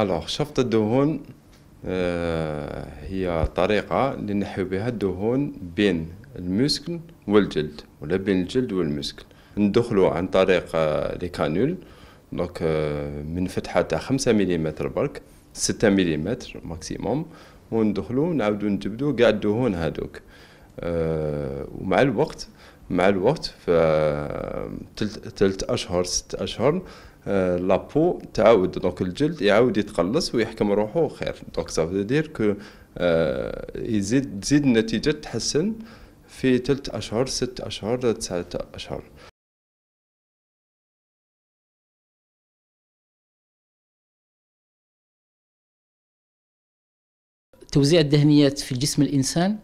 الوغ شفط الدهون آه، هي طريقة لنحيو بها الدهون بين المسكن والجلد ولا بين الجلد والمسكن ندخلو عن طريق آه، لي كانول دونك آه، من فتحة تاع خمسة مليمتر برك ستة مليمتر ماكسيموم وندخلو نعاودو نجبدو قاع الدهون هادوك ومع الوقت مع الوقت في تلت اشهر ست اشهر آه، لابو تعاود دونك الجلد يعاود يتقلص ويحكم روحه خير دونك سافو دير كو آه، يزيد تزيد النتيجه تحسن في ثلاث اشهر ست اشهر تسعه اشهر توزيع الدهنيات في جسم الانسان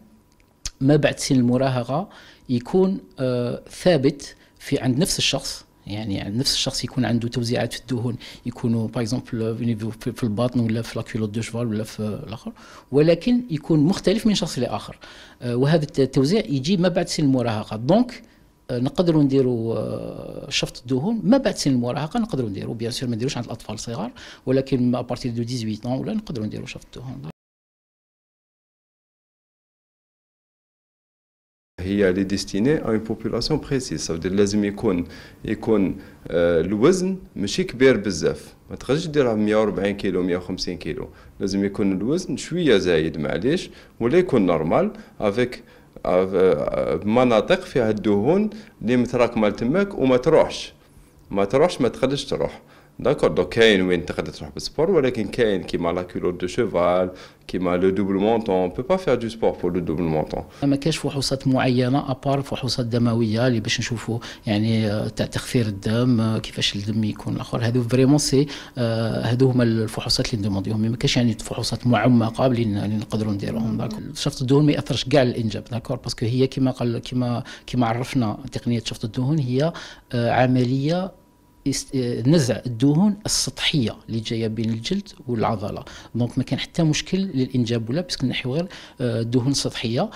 ما بعد سن المراهقه يكون آه، ثابت في عند نفس الشخص يعني نفس الشخص يكون عنده توزيعات في الدهون يكونوا باغ اكزومبل في البطن ولا في لاكيولوت دو شفال ولا في الاخر ولكن يكون مختلف من شخص لاخر آه، وهذا التوزيع يجي ما بعد سن المراهقه دونك آه، نقدروا نديروا آه، شفط الدهون ما بعد سن المراهقه نقدروا نديروا بيان سور ما نديروش عند الاطفال الصغار ولكن ابارتي دو 18 ولا نقدروا نديروا شفط الدهون هي لي ديستيني ا اون بوبولاسيون بريسيس صافي لازم يكون يكون آه، الوزن ماشي كبير بزاف ما تقدرش ديرها 140 كيلو 150 كيلو لازم يكون الوزن شويه زايد معليش ولا يكون نورمال افيك آه، آه، مناطق فيها الدهون اللي متراكمه تماك وما تروحش ما تروحش ما تقدرش تروح داكور دونك كاين وين تقدر تروح بالسبور ولكن كاين كيما لا كولور دو شيفال كيما لو دوبل مونطون بو با فير دو سبور بور لو دوبل مونطون ما كاش فحوصات معينه ابار فحوصات دمويه اللي باش نشوفوا يعني تاع تخثير الدم كيفاش الدم يكون الاخر هذو فريمون سي هذو هما الفحوصات اللي ندومونديهم ما كاش يعني فحوصات معمقه اللي نقدروا نديروهم داكور شفط الدهون ما ياثرش كاع الانجاب داكور باسكو هي كيما قال كيما كيما عرفنا تقنيه شفط الدهون هي عمليه نزع الدهون السطحيه اللي جايه بين الجلد والعضله دونك ما كان حتى مشكل للانجاب ولا باسكو نحيو غير الدهون آه، السطحيه